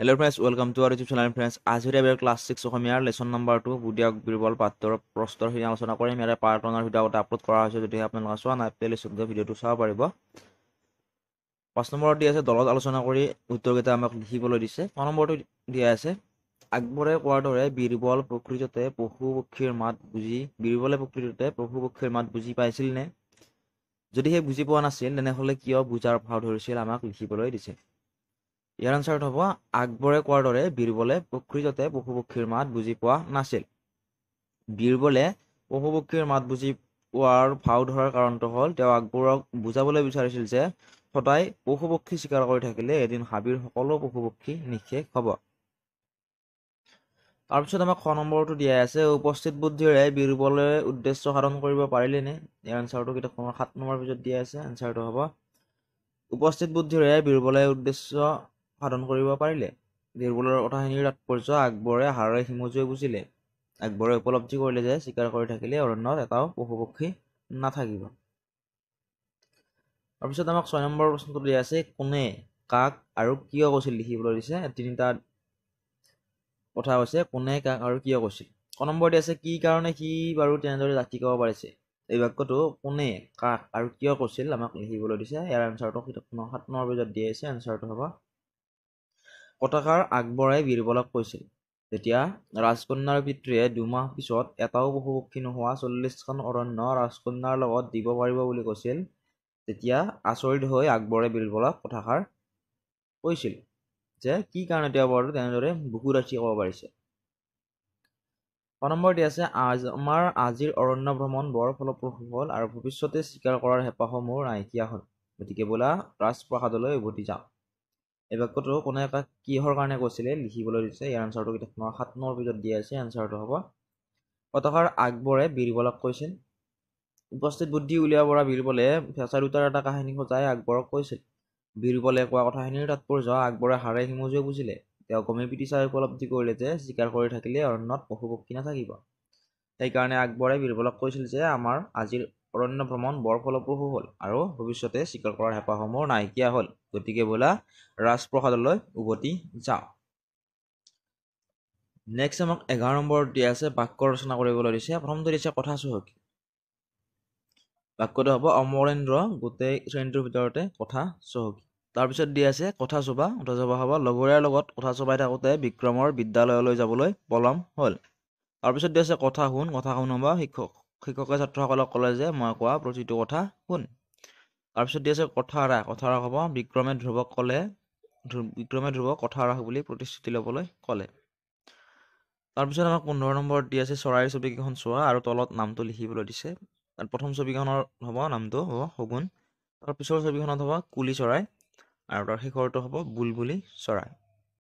hello' friends welcome to our YouTube channel friends আজিৰ এবাৰ class six অসমীয়াৰ lesson number two বুদিয়া বীৰবল পাত্ৰৰ প্ৰশ্নখিনি আলোচনা কৰিম ইয়াৰে পাৰ্ট ওৱানৰ ভিডিঅ' এটা আপলোড কৰা হৈছে যদিহে আপোনালোকে চোৱা নাই তেতিয়া লিচনটো ভিডিঅ'টো চাব পাৰিব ফাৰ্ষ্ট নম্বৰত দিয়া আছে দলত আলোচনা কৰি উত্তৰকেইটা আমাক লিখিবলৈ দিছে ফোন নম্বৰটো দিয়া আছে আকবৰে কোৱাৰ দৰে বীৰবল প্ৰকৃততে পশু পক্ষীৰ মাত বুজি বীৰবলে প্ৰকৃততে পশু পক্ষীৰ মাত বুজি পাইছিল নে যদিহে বুজি পোৱা নাছিল তেনেহ'লে কিয় বুজাৰ ভাও ধৰিছিল আমাক লিখিবলৈ দিছে ইয়াৰ আনচাৰত হ'ব আকবৰে কোৱাৰ দৰে বীৰবলে প্ৰকৃততে পশুপক্ষীৰ মাত বুজি পোৱা নাছিল বীৰবলে পশুপক্ষীৰ মাত বুজি পোৱাৰ ভাও ধৰাৰ কাৰণটো হ'ল তেওঁ আকবৰক বুজাবলৈ বিচাৰিছিল যে সদায় পশুপক্ষী স্বীকাৰ কৰি থাকিলে এদিন হাবিৰ সকলো পশুপক্ষী নিশেষ হ'ব তাৰপিছত আমাক খ নম্বৰটো দিয়াই আছে উপস্থিত বুদ্ধিৰে বীৰবলে উদ্দেশ্য সাধন কৰিব পাৰিলে নে ইয়াৰ আনচাৰটো কিতাপখনৰ সাত নম্বৰ পিছত দিয়াই আছে আনচাৰটো হ'ব উপস্থিত বুদ্ধিৰে বীৰবলে উদ্দেশ্য সাধন কৰিব পাৰিলে বীৰবলৰ কথাখিনিৰ তাৎপৰ্য আকবৰে হাৰৰে সিমজুৱে বুজিলে আকবৰে উপলব্ধি কৰিলে যে স্বীকাৰ কৰি থাকিলে অৰণ্যত এটাও পশুপক্ষী নাথাকিব তাৰপিছত আমাক ছয় নম্বৰ প্ৰশ্নটো দিয়া আছে কোনে কাক আৰু কিয় কৈছিল লিখিবলৈ দিছে তিনিটা কথা হৈছে কোনে কাক আৰু কিয় কৈছিল ক নম্বৰ দিয়া আছে কি কাৰণে সি বাৰু তেনেদৰে জাতি ক'ব পাৰিছে এই বাক্যটো কোনে কাক আৰু কিয় কৈছিল আমাক লিখিবলৈ দিছে ইয়াৰ এঞ্চাৰটো সাত নম্বৰ পেজত দিয়াইছে এঞ্চাৰটো হ'ব পতাকাৰ আগবঢ়াই বীৰবলক কৈছিল তেতিয়া ৰাজকন্যাৰ পিতৃয়ে দুমাহ পিছত এটাও পশুপক্ষী নোহোৱা চল্লিছখন অৰণ্য ৰাজকন্যাৰ লগত দিব পাৰিব বুলি কৈছিল তেতিয়া আচৰিত হৈ আকবৰে বীৰবলক কথাষাৰ কৈছিল যে কি কাৰণে তেওঁ বাৰু তেনেদৰে বুকু ৰাখি ক'ব পাৰিছে নম্বৰ দি আছে আজ আমাৰ আজিৰ অৰণ্য ভ্ৰমণ বৰ ফলপ্ৰসূ হ'ল আৰু ভৱিষ্যতে স্বীকাৰ কৰাৰ হেঁপাহসমূহ নাইকিয়া হ'ল গতিকে বোলা ৰাজপ্ৰসাদলৈ উভতি যাওঁ এই বাক্যটো কোনে এটা কিহৰ কাৰণে কৈছিলে লিখিবলৈ দিছে ইয়াৰ আনচাৰটো কিতাপ নৰ সাত নম্বৰ ভিতৰত দিয়া আছে এনচাৰটো হ'ব পতাকাৰ আকবৰে বীৰবলক কৈছিল উপস্থিত বুদ্ধি উলিয়াব পৰা বীৰবলে ফেচা দুটাৰ এটা কাহিনী সজাই আকবৰক কৈছিল বীৰবলে কোৱা কথাখিনিৰ তাৎপৰ্য আকবৰে হাৰে হিমজুৱে বুজিলে তেওঁ কমি চাই উপলব্ধি কৰিলে যে স্বীকাৰ কৰি থাকিলে অৰণ্যত পশু পক্ষী নাথাকিব সেইকাৰণে আকবৰে বীৰবলক কৈছিল যে আমাৰ আজিৰ অৰণ্য ভ্ৰমণ বৰ ফলপ্ৰসূ হ'ল আৰু ভৱিষ্যতে স্বীকাৰ কৰাৰ হেঁপাহসমূহ নাইকিয়া হ'ল গতিকে বোলা ৰাজপ্ৰসাদলৈ উভতি যাওঁ নেক্সট আমাক এঘাৰ নম্বৰত দিয়া আছে বাক্য ৰচনা কৰিবলৈ দিছে প্ৰথমটো দিছে কথা চহকী বাক্যটো হ'ব অমৰেন্দ্ৰ গোটেই শ্ৰেণীটোৰ ভিতৰতে কথা চহকী তাৰপিছত দিয়া আছে কথা চুবা কথা চবা হ'ব লগৰীয়াৰ লগত কথা চবাই থাকোঁতে বিক্ৰমৰ বিদ্যালয়লৈ যাবলৈ পলম হ'ল তাৰপিছত দিয়া আছে কথা শুন কথা শুন হ'ব শিক্ষক শিক্ষকে ছাত্ৰসকলক ক'লে যে মই কোৱা প্ৰতিটো কথা শুন তাৰপিছত দি আছে কথাৰা কথাৰা হ'ব বিক্ৰমে ধ্ৰুৱক ক'লে বিক্ৰমে ধ্ৰুৱক কথাৰা বুলি প্ৰতিশ্ৰুতি ল'বলৈ ক'লে তাৰপিছত আমাক পোন্ধৰ নম্বৰত দি আছে চৰাইৰ ছবিকেইখন চোৱা আৰু তলত নামটো লিখিবলৈ দিছে প্ৰথম ছবিখনত হ'ব নামটো হ'ব শগুণ তাৰ পিছৰ ছবিখনত হ'ব কুলি চৰাই আৰু তাৰ শেষৰটো হ'ব বুলবুলি চৰাই